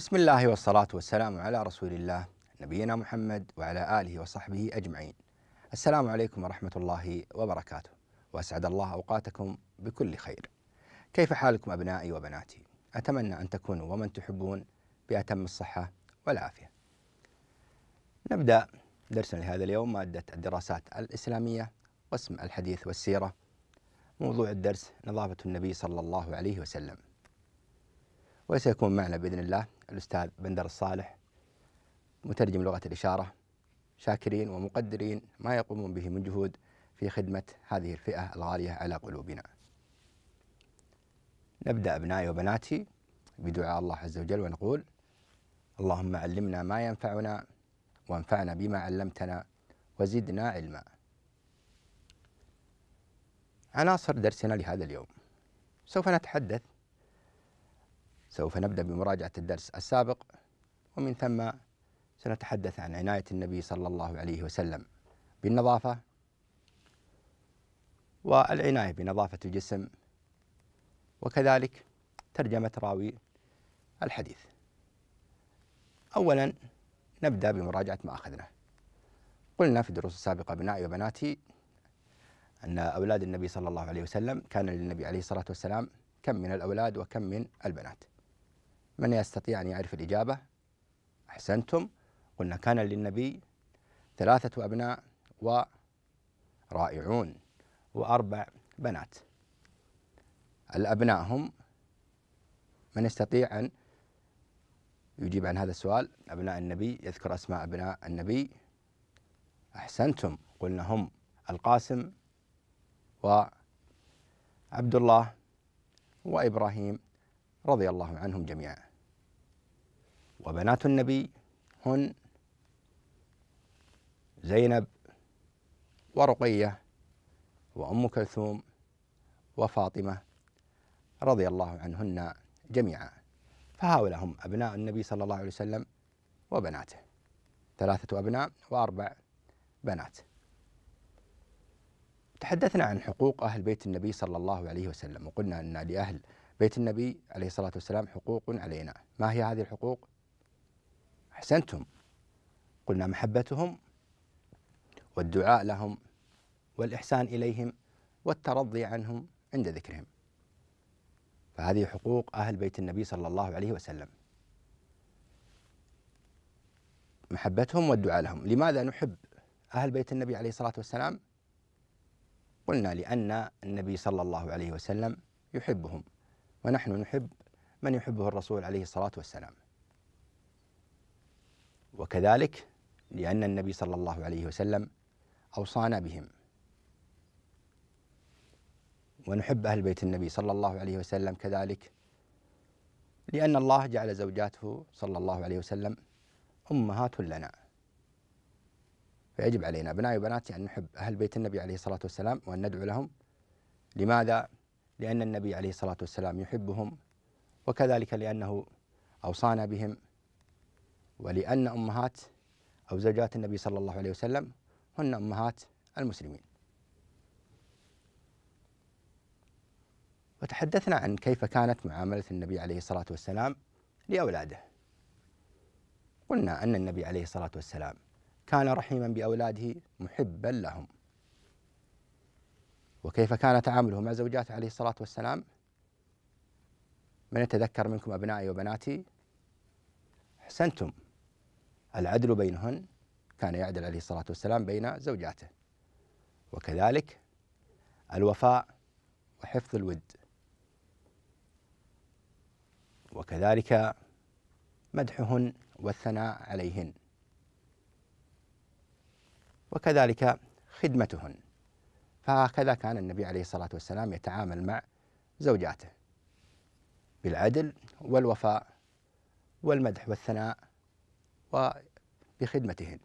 بسم الله والصلاة والسلام على رسول الله نبينا محمد وعلى آله وصحبه أجمعين السلام عليكم ورحمة الله وبركاته وأسعد الله أوقاتكم بكل خير كيف حالكم أبنائي وبناتي أتمنى أن تكونوا ومن تحبون بأتم الصحة والعافية نبدأ درسنا لهذا اليوم مادة الدراسات الإسلامية قسم الحديث والسيرة موضوع الدرس نظافة النبي صلى الله عليه وسلم وسيكون معنا بإذن الله الأستاذ بندر الصالح مترجم لغة الإشارة شاكرين ومقدرين ما يقومون به من جهود في خدمة هذه الفئة الغالية على قلوبنا نبدأ أبنائي وبناتي بدعاء الله عز وجل ونقول اللهم علمنا ما ينفعنا وانفعنا بما علمتنا وزدنا علما عناصر درسنا لهذا اليوم سوف نتحدث سوف نبدأ نعم. بمراجعة الدرس السابق ومن ثم سنتحدث عن عناية النبي صلى الله عليه وسلم بالنظافة والعناية بنظافة الجسم وكذلك ترجمة راوي الحديث. أولا نبدأ بمراجعة ما أخذنا. قلنا في الدروس السابقة أبنائي وبناتي أن أولاد النبي صلى الله عليه وسلم كان للنبي عليه الصلاة والسلام كم من الأولاد وكم من البنات. من يستطيع أن يعرف الإجابة أحسنتم قلنا كان للنبي ثلاثة أبناء ورائعون وأربع بنات الأبناء هم من يستطيع أن يجيب عن هذا السؤال أبناء النبي يذكر أسماء أبناء النبي أحسنتم قلنا هم القاسم وعبد الله وإبراهيم رضي الله عنهم جميعا وبنات النبي هن زينب ورقية وأم كلثوم وفاطمة رضي الله عنهن جميعا فهؤلاء هم أبناء النبي صلى الله عليه وسلم وبناته ثلاثة أبناء وأربع بنات تحدثنا عن حقوق أهل بيت النبي صلى الله عليه وسلم وقلنا أن لأهل بيت النبي عليه الصلاة والسلام حقوق علينا ما هي هذه الحقوق؟ أحسنتم قلنا محبتهم والدعاء لهم والإحسان إليهم والترضي عنهم عند ذكرهم فهذه حقوق أهل بيت النبي صلى الله عليه وسلم محبتهم والدعاء لهم لماذا نحب أهل بيت النبي عليه الصلاة والسلام قلنا لأن النبي صلى الله عليه وسلم يحبهم ونحن نحب من يحبه الرسول عليه الصلاة والسلام وكذلك لأن النبي صلى الله عليه وسلم أوصانا بهم ونحب أهل بيت النبي صلى الله عليه وسلم كذلك لأن الله جعل زوجاته صلى الله عليه وسلم أمهات لنا فيجب علينا أبنائي وبناتي أن نحب أهل بيت النبي عليه الصلاة والسلام وأن ندعو لهم لماذا؟ لأن النبي عليه الصلاة والسلام يحبهم وكذلك لأنه أوصانا بهم ولأن أمهات أو زوجات النبي صلى الله عليه وسلم هن أمهات المسلمين وتحدثنا عن كيف كانت معاملة النبي عليه الصلاة والسلام لأولاده قلنا أن النبي عليه الصلاة والسلام كان رحيما بأولاده محبا لهم وكيف كان تعامله مع زوجاته عليه الصلاة والسلام من يتذكر منكم أبنائي وبناتي أحسنتم العدل بينهن كان يعدل عليه الصلاة والسلام بين زوجاته وكذلك الوفاء وحفظ الود وكذلك مدحهن والثناء عليهن وكذلك خدمتهن فهكذا كان النبي عليه الصلاة والسلام يتعامل مع زوجاته بالعدل والوفاء والمدح والثناء وبخدمتهن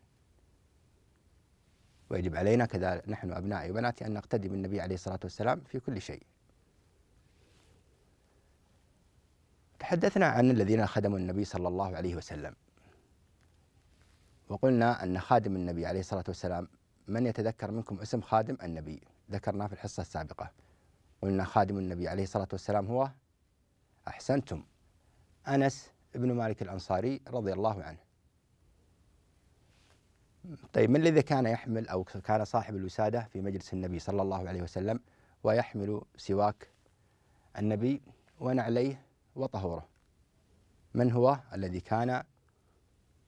ويجب علينا كذلك نحن أبنائي وبناتي أن نقتدي بالنبي عليه الصلاة والسلام في كل شيء تحدثنا عن الذين خدموا النبي صلى الله عليه وسلم وقلنا أن خادم النبي عليه الصلاة والسلام من يتذكر منكم اسم خادم النبي ذكرناه في الحصة السابقة قلنا خادم النبي عليه الصلاة والسلام هو أحسنتم أنس بن مالك الأنصاري رضي الله عنه طيب من الذي كان يحمل أو كان صاحب الوسادة في مجلس النبي صلى الله عليه وسلم ويحمل سواك النبي ونعليه وطهوره من هو الذي كان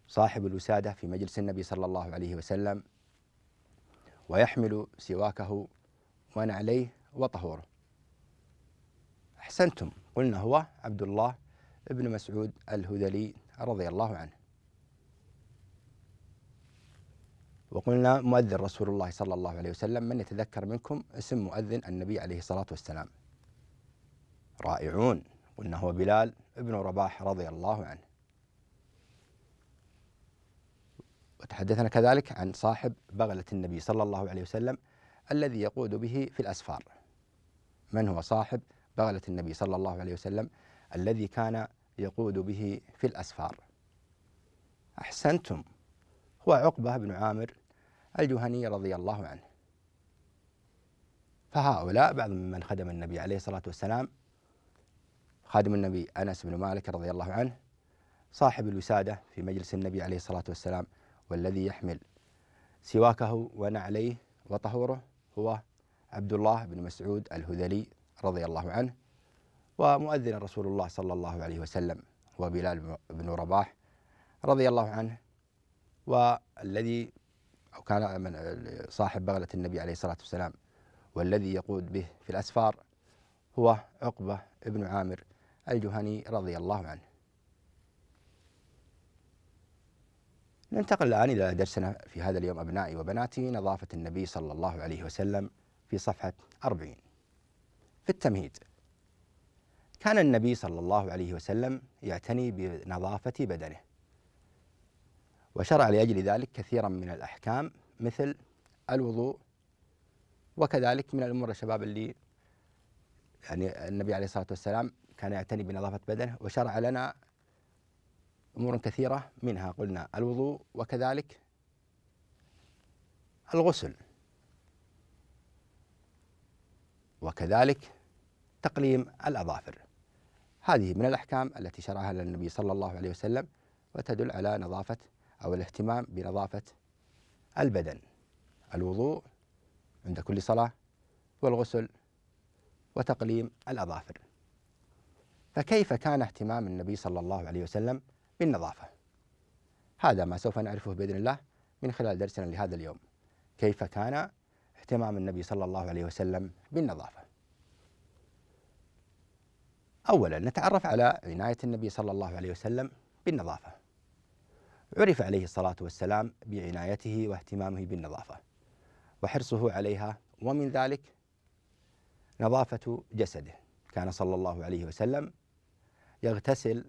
صاحب الوسادة في مجلس النبي صلى الله عليه وسلم ويحمل سواكه ونعليه وطهوره أحسنتم قلنا هو عبد الله بن مسعود الهذلي رضي الله عنه وقلنا مؤذن رسول الله صلى الله عليه وسلم من يتذكر منكم اسم مؤذن النبي عليه الصلاة والسلام رائعون قلنا هو بلال ابن رباح رضي الله عنه وتحدثنا كذلك عن صاحب بغلة النبي صلى الله عليه وسلم الذي يقود به في الأسفار من هو صاحب بغلة النبي صلى الله عليه وسلم الذي كان يقود به في الأسفار أحسنتم هو عقبة بن عامر الجهني رضي الله عنه فهؤلاء بعض من خدم النبي عليه الصلاة والسلام خادم النبي أنس بن مالك رضي الله عنه صاحب الوسادة في مجلس النبي عليه الصلاة والسلام والذي يحمل سواكه ونعليه وطهوره هو عبد الله بن مسعود الهذلي رضي الله عنه ومؤذن رسول الله صلى الله عليه وسلم هو بلال بن رباح رضي الله عنه والذي أو كان من صاحب بغلة النبي عليه الصلاة والسلام والذي يقود به في الأسفار هو عقبة بن عامر الجهني رضي الله عنه ننتقل الآن إلى درسنا في هذا اليوم أبنائي وبناتي نظافة النبي صلى الله عليه وسلم في صفحة 40 في التمهيد كان النبي صلى الله عليه وسلم يعتني بنظافة بدنه وشرع لأجل ذلك كثيرا من الأحكام مثل الوضوء وكذلك من الأمور الشباب اللي يعني النبي عليه الصلاة والسلام كان يعتني بنظافة بدنه وشرع لنا أمور كثيرة منها قلنا الوضوء وكذلك الغسل وكذلك تقليم الأظافر هذه من الأحكام التي شرعها للنبي صلى الله عليه وسلم وتدل على نظافة أو الاهتمام بنظافة البدن الوضوء عند كل صلاة والغسل وتقليم الأظافر فكيف كان اهتمام النبي صلى الله عليه وسلم بالنظافة هذا ما سوف نعرفه بإذن الله من خلال درسنا لهذا اليوم كيف كان اهتمام النبي صلى الله عليه وسلم بالنظافة أولا نتعرف على عناية النبي صلى الله عليه وسلم بالنظافة عرف عليه الصلاة والسلام بعنايته واهتمامه بالنظافة وحرصه عليها ومن ذلك نظافة جسده كان صلى الله عليه وسلم يغتسل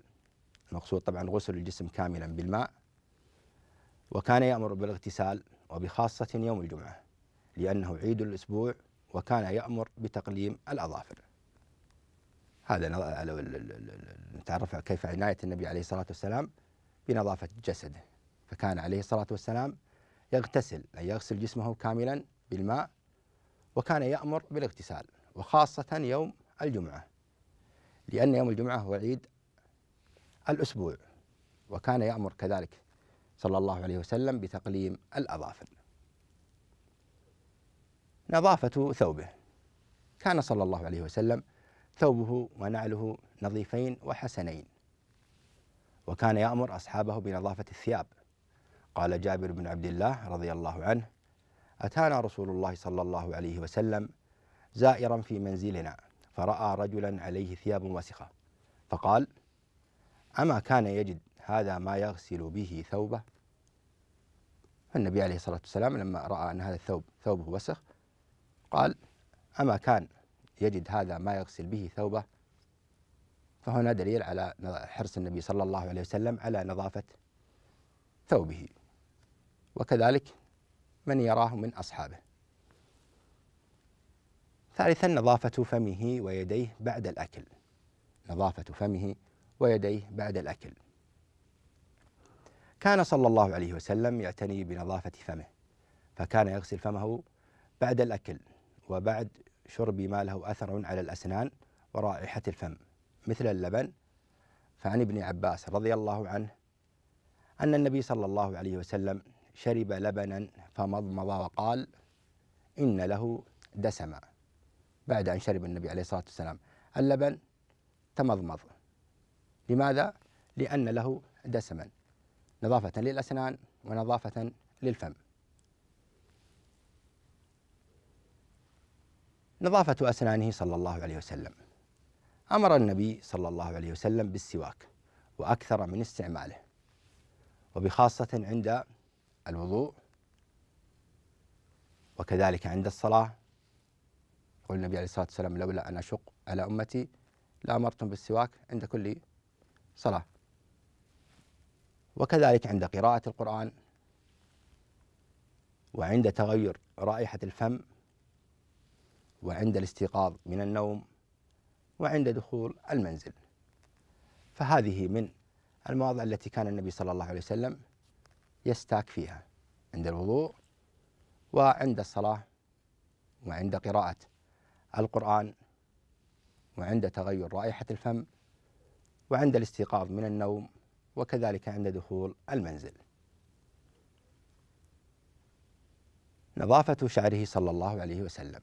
المقصود طبعا غسل الجسم كاملا بالماء وكان يأمر بالاغتسال وبخاصة يوم الجمعة لأنه عيد الأسبوع وكان يأمر بتقليم الأظافر هذا نتعرف كيف عناية النبي عليه الصلاة والسلام بنظافة جسده فكان عليه الصلاة والسلام يغتسل أي يغسل جسمه كاملا بالماء وكان يأمر بالاغتسال وخاصة يوم الجمعة لأن يوم الجمعة هو عيد الأسبوع وكان يأمر كذلك صلى الله عليه وسلم بتقليم الأظافر نظافة ثوبه كان صلى الله عليه وسلم ثوبه ونعله نظيفين وحسنين وكان يأمر أصحابه بنظافة الثياب قال جابر بن عبد الله رضي الله عنه أتانا رسول الله صلى الله عليه وسلم زائرا في منزلنا فرأى رجلا عليه ثياب وسخة فقال أما كان يجد هذا ما يغسل به ثوبه فالنبي عليه الصلاة والسلام لما رأى أن هذا الثوب ثوبه وسخ قال أما كان يجد هذا ما يغسل به ثوبه فهنا دليل على حرص النبي صلى الله عليه وسلم على نظافة ثوبه وكذلك من يراه من أصحابه ثالثا نظافة فمه ويديه بعد الأكل نظافة فمه ويديه بعد الأكل كان صلى الله عليه وسلم يعتني بنظافة فمه فكان يغسل فمه بعد الأكل وبعد شرب ما له أثر على الأسنان ورائحة الفم مثل اللبن فعن ابن عباس رضي الله عنه أن النبي صلى الله عليه وسلم شرب لبنا فمضمض وقال إن له دسما بعد أن شرب النبي عليه الصلاة والسلام اللبن تمضمض لماذا؟ لأن له دسما نظافة للأسنان ونظافة للفم نظافة أسنانه صلى الله عليه وسلم أمر النبي صلى الله عليه وسلم بالسواك وأكثر من استعماله وبخاصة عند الوضوء وكذلك عند الصلاة يقول النبي عليه الصلاة والسلام لولا أن أشق على أمتي لأمرتم بالسواك عند كل صلاة وكذلك عند قراءة القرآن وعند تغير رائحة الفم وعند الاستيقاظ من النوم وعند دخول المنزل فهذه من المواضع التي كان النبي صلى الله عليه وسلم يستاك فيها عند الوضوء وعند الصلاة وعند قراءة القرآن وعند تغير رائحة الفم وعند الاستيقاظ من النوم وكذلك عند دخول المنزل. نظافة شعره صلى الله عليه وسلم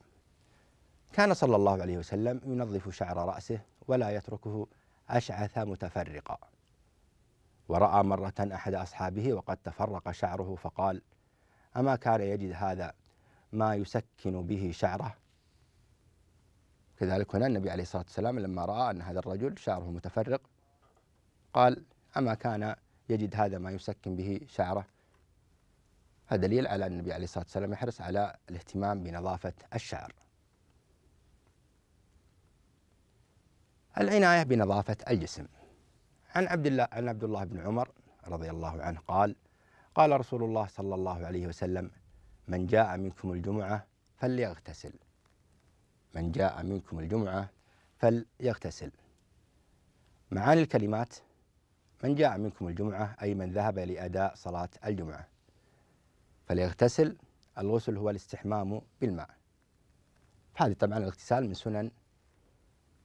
كان صلى الله عليه وسلم ينظف شعر رأسه ولا يتركه أشعث متفرقا ورأى مرة أحد أصحابه وقد تفرق شعره فقال أما كان يجد هذا ما يسكن به شعره كذلك هنا النبي عليه الصلاة والسلام لما رأى أن هذا الرجل شعره متفرق قال أما كان يجد هذا ما يسكن به شعره هذا دليل على أن النبي عليه الصلاة والسلام يحرص على الاهتمام بنظافة الشعر العناية بنظافة الجسم عن عبد الله عن عبد الله بن عمر رضي الله عنه قال قال رسول الله صلى الله عليه وسلم من جاء منكم الجمعة فليغتسل من جاء منكم الجمعة فليغتسل معاني الكلمات من جاء منكم الجمعة أي من ذهب لأداء صلاة الجمعة فليغتسل الغسل هو الاستحمام بالماء هذه طبعا الاغتسال من سنن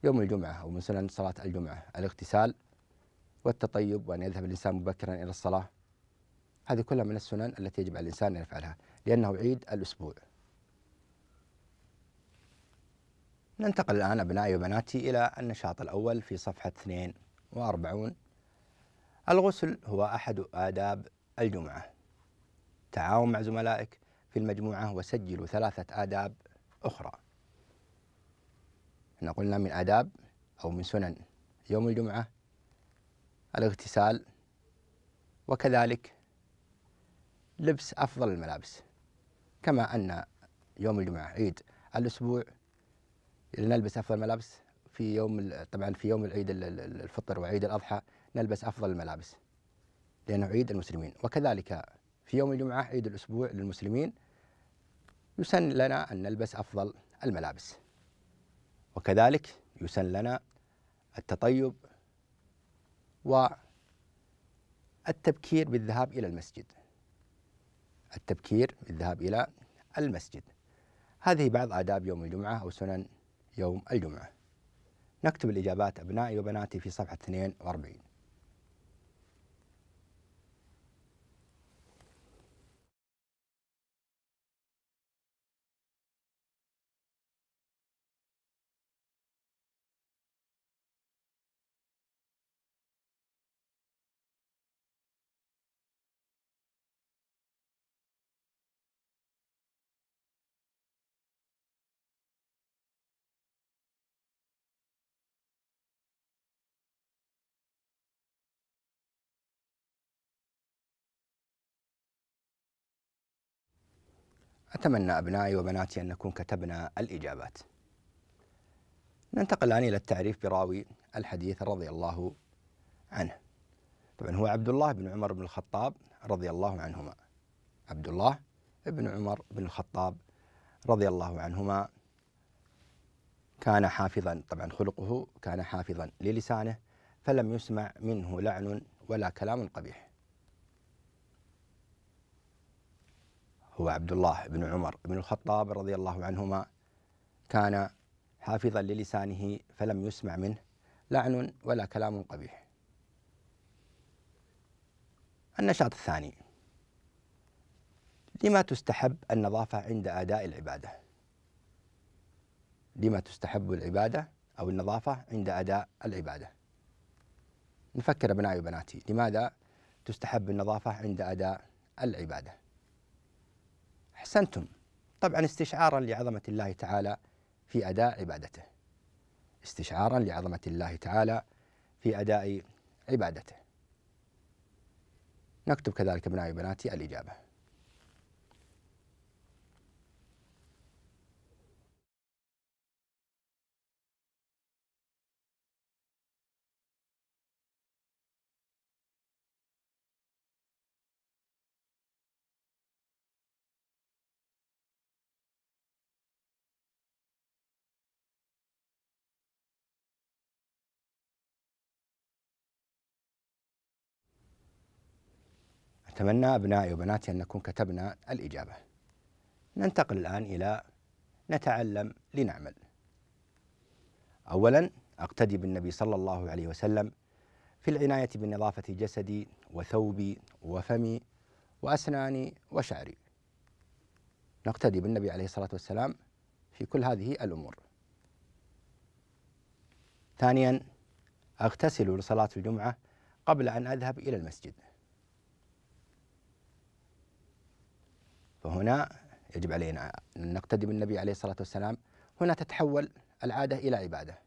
يوم الجمعة أو مثلا صلاة الجمعة الاغتسال والتطيب وأن يذهب الإنسان مبكرا إلى الصلاة هذه كلها من السنن التي يجب على الإنسان أن يفعلها لأنه عيد الأسبوع ننتقل الآن أبنائي وبناتي إلى النشاط الأول في صفحة 42 الغسل هو أحد آداب الجمعة تعاون مع زملائك في المجموعة وسجلوا ثلاثة آداب أخرى احنا قلنا من آداب أو من سنن يوم الجمعة الاغتسال وكذلك لبس أفضل الملابس كما أن يوم الجمعة عيد الأسبوع نلبس أفضل الملابس في يوم طبعا في يوم العيد الفطر وعيد الأضحى نلبس أفضل الملابس لأنه عيد المسلمين وكذلك في يوم الجمعة عيد الأسبوع للمسلمين يسن لنا أن نلبس أفضل الملابس وكذلك يسن لنا التطيب والتبكير بالذهاب إلى المسجد التبكير بالذهاب إلى المسجد هذه بعض آداب يوم الجمعة أو سنن يوم الجمعة نكتب الإجابات أبنائي وبناتي في صفحة 42 أتمنى أبنائي وبناتي أن نكون كتبنا الإجابات ننتقل الآن إلى التعريف براوي الحديث رضي الله عنه طبعا هو عبد الله بن عمر بن الخطاب رضي الله عنهما عبد الله بن عمر بن الخطاب رضي الله عنهما كان حافظا طبعا خلقه كان حافظا للسانه فلم يسمع منه لعن ولا كلام قبيح هو عبد الله بن عمر بن الخطاب رضي الله عنهما كان حافظا للسانه فلم يسمع منه لعن ولا كلام قبيح النشاط الثاني لما تستحب النظافة عند أداء العبادة لما تستحب العبادة أو النظافة عند أداء العبادة نفكر أبنائي وبناتي لماذا تستحب النظافة عند أداء العبادة أحسنتم طبعا استشعارا لعظمة الله تعالى في أداء عبادته استشعارا لعظمة الله تعالى في أداء عبادته نكتب كذلك أبنائي وبناتي الإجابة أتمنى أبنائي وبناتي أن نكون كتبنا الإجابة ننتقل الآن إلى نتعلم لنعمل أولا أقتدي بالنبي صلى الله عليه وسلم في العناية بنظافة جسدي وثوبي وفمي وأسناني وشعري نقتدي بالنبي عليه الصلاة والسلام في كل هذه الأمور ثانيا أغتسل لصلاة الجمعة قبل أن أذهب إلى المسجد فهنا يجب علينا أن نقتدي بالنبي عليه الصلاة والسلام هنا تتحول العادة إلى عبادة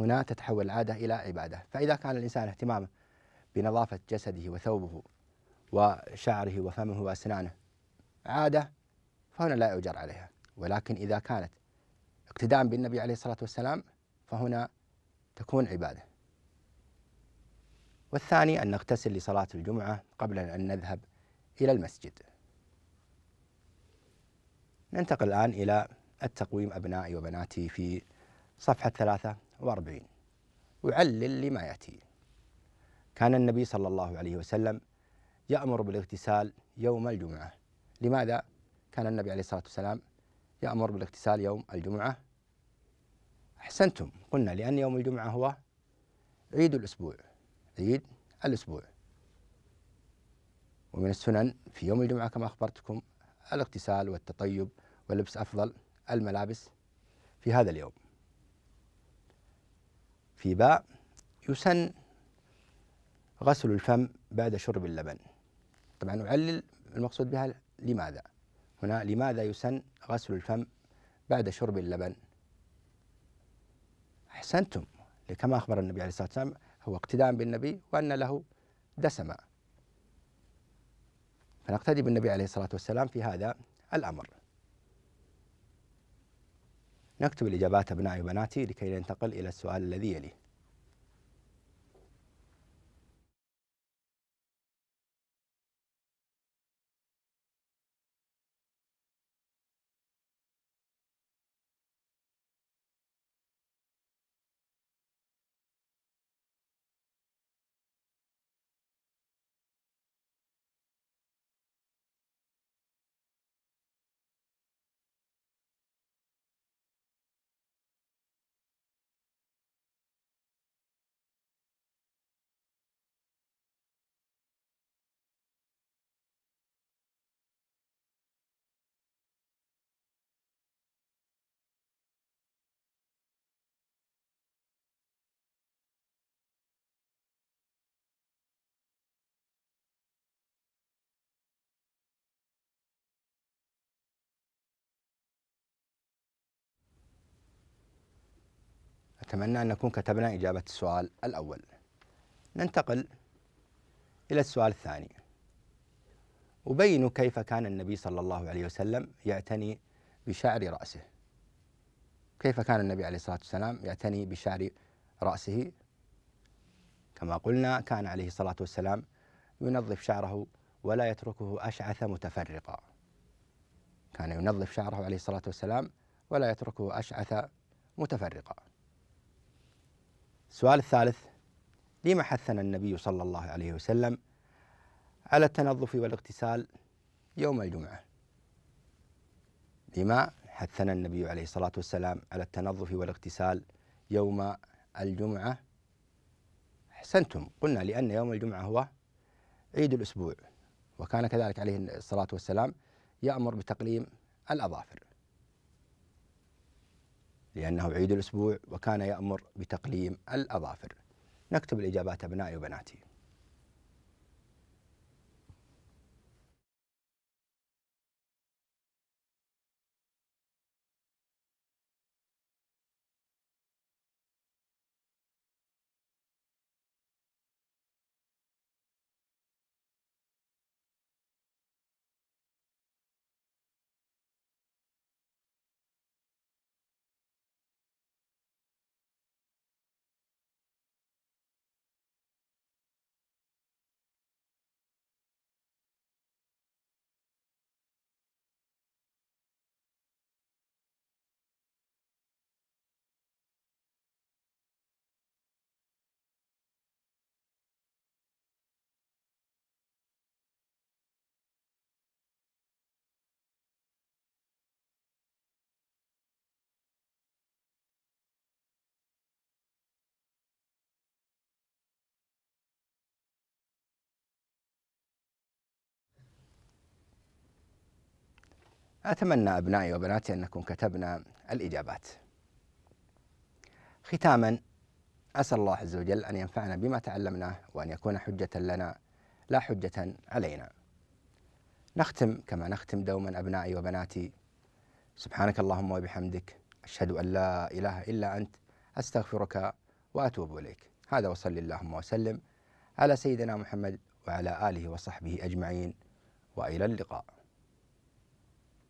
هنا تتحول العادة إلى عبادة فإذا كان الإنسان اهتمامه بنظافة جسده وثوبه وشعره وفمه وأسنانه عادة فهنا لا يؤجر عليها ولكن إذا كانت اقتداء بالنبي عليه الصلاة والسلام فهنا تكون عبادة والثاني أن نغتسل لصلاة الجمعة قبل أن نذهب إلى المسجد ننتقل الآن إلى التقويم أبنائي وبناتي في صفحة 43 أعلل لما يأتي كان النبي صلى الله عليه وسلم يأمر بالاغتسال يوم الجمعة لماذا كان النبي عليه الصلاة والسلام يأمر بالاغتسال يوم الجمعة أحسنتم قلنا لأن يوم الجمعة هو عيد الأسبوع عيد الأسبوع ومن السنن في يوم الجمعة كما أخبرتكم الاغتسال والتطيب ولبس أفضل الملابس في هذا اليوم في باء يسن غسل الفم بعد شرب اللبن طبعا أعلل المقصود بها لماذا هنا لماذا يسن غسل الفم بعد شرب اللبن أحسنتم كما أخبر النبي عليه الصلاة والسلام هو اقتداء بالنبي وأن له دسمة فنقتدي بالنبي عليه الصلاة والسلام في هذا الأمر نكتب الإجابات أبنائي وبناتي لكي ننتقل إلى السؤال الذي يليه أتمنى أن نكون كتبنا إجابة السؤال الأول ننتقل إلى السؤال الثاني أبين كيف كان النبي صلى الله عليه وسلم يعتني بشعر رأسه كيف كان النبي عليه الصلاة والسلام يعتني بشعر رأسه كما قلنا كان عليه الصلاة والسلام ينظف شعره ولا يتركه أشعث متفرقا كان ينظف شعره عليه الصلاة والسلام ولا يتركه أشعث متفرقا السؤال الثالث لما حثنا النبي صلى الله عليه وسلم على التنظف والاغتسال يوم الجمعة لما حثنا النبي عليه الصلاة والسلام على التنظف والاغتسال يوم الجمعة أحسنتم قلنا لأن يوم الجمعة هو عيد الأسبوع وكان كذلك عليه الصلاة والسلام يأمر بتقليم الأظافر لأنه عيد الأسبوع وكان يأمر بتقليم الأظافر نكتب الإجابات أبنائي وبناتي أتمنى أبنائي وبناتي أنكم كتبنا الإجابات ختاما أسأل الله عز وجل أن ينفعنا بما تعلمناه وأن يكون حجة لنا لا حجة علينا نختم كما نختم دوما أبنائي وبناتي سبحانك اللهم وبحمدك أشهد أن لا إله إلا أنت أستغفرك وأتوب إليك هذا وصلي اللهم وسلم على سيدنا محمد وعلى آله وصحبه أجمعين وإلى اللقاء